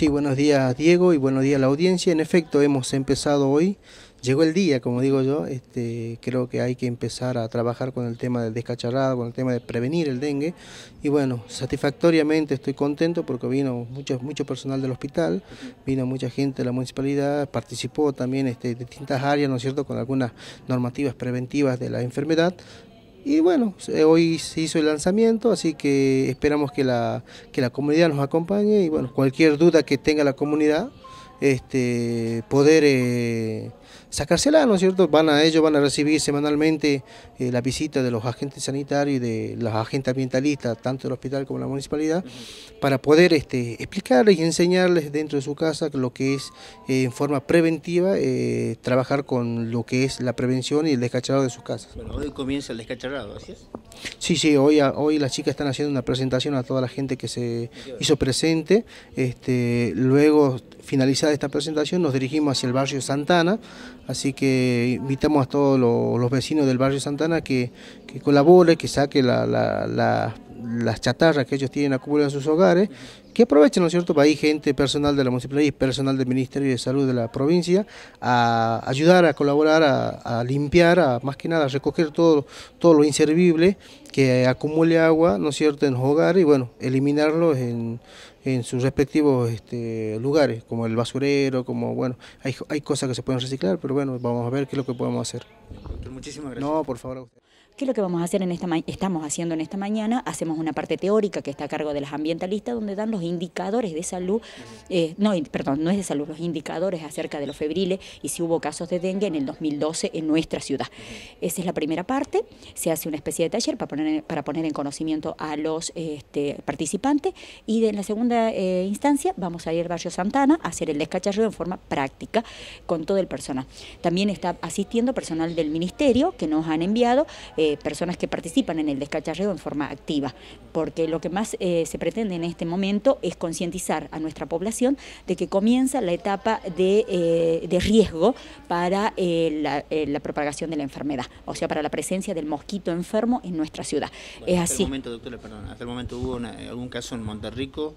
Sí, buenos días Diego y buenos días a la audiencia. En efecto, hemos empezado hoy, llegó el día, como digo yo, este, creo que hay que empezar a trabajar con el tema del descacharrado, con el tema de prevenir el dengue. Y bueno, satisfactoriamente estoy contento porque vino mucho, mucho personal del hospital, vino mucha gente de la municipalidad, participó también este, distintas áreas, ¿no es cierto?, con algunas normativas preventivas de la enfermedad. Y bueno, eh, hoy se hizo el lanzamiento, así que esperamos que la, que la comunidad nos acompañe y bueno, cualquier duda que tenga la comunidad, este, poder eh, sacársela, ¿no es cierto? Van a ellos, van a recibir semanalmente eh, la visita de los agentes sanitarios y de los agentes ambientalistas, tanto del hospital como de la municipalidad, para poder este, explicarles y enseñarles dentro de su casa lo que es eh, en forma preventiva trabajar con lo que es la prevención y el descacharado de sus casas. Bueno, hoy comienza el descacharado, ¿así Sí, sí, hoy, hoy las chicas están haciendo una presentación a toda la gente que se hizo presente, este, luego finalizada esta presentación nos dirigimos hacia el barrio Santana, así que invitamos a todos los, vecinos del barrio Santana que, que colaboren, que saque la, la, la las chatarras que ellos tienen acumuladas en sus hogares, que aprovechen, ¿no es cierto?, ir gente personal de la municipalidad y personal del Ministerio de Salud de la provincia a ayudar, a colaborar, a, limpiar, a, más que nada a recoger todo, todo lo inservible que acumule agua, ¿no es cierto?, en los hogares y, bueno, eliminarlo en, en sus respectivos este, lugares, como el basurero, como, bueno, hay, hay cosas que se pueden reciclar, pero bueno, vamos a ver qué es lo que podemos hacer. muchísimas gracias. No, por favor. ¿Qué es lo que vamos a hacer en esta estamos haciendo en esta mañana? Hacemos una parte teórica que está a cargo de las ambientalistas donde dan los indicadores de salud, eh, no, perdón, no es de salud, los indicadores acerca de los febriles y si hubo casos de dengue en el 2012 en nuestra ciudad. Esa es la primera parte, se hace una especie de taller para poner, para poner en conocimiento a los este, participantes y en la segunda eh, instancia vamos a ir al barrio Santana a hacer el descacharreo en forma práctica con todo el personal. También está asistiendo personal del ministerio que nos han enviado eh, personas que participan en el descacharreo en forma activa, porque lo que más eh, se pretende en este momento es concientizar a nuestra población de que comienza la etapa de, eh, riesgo para la, propagación de la enfermedad, o sea, para la presencia del mosquito enfermo en nuestra ciudad. es hasta El momento, doctora, perdón, hasta el momento hubo algún caso en Monterrico,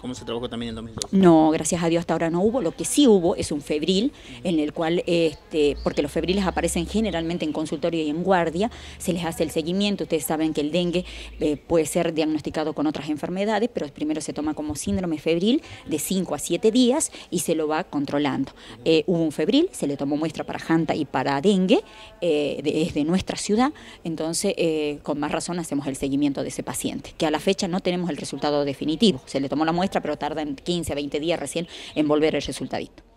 ¿cómo se trabajó también en 2012? No, gracias a Dios hasta ahora no hubo, lo que sí hubo es un febril, en el cual, este, porque los febriles aparecen generalmente en consultorio y en guardia, se les hace el seguimiento. Ustedes saben que el dengue eh, puede ser diagnosticado con otras enfermedades, pero primero se toma como síndrome febril de 5 a 7 días y se lo va controlando. Eh, hubo un febril, se le tomó muestra para janta y para dengue, eh, es de nuestra ciudad, entonces con más razón hacemos el seguimiento de ese paciente, que a la fecha no tenemos el resultado definitivo. Se le tomó la muestra, pero tarda en 15 a 20 días recién en volver el resultadito.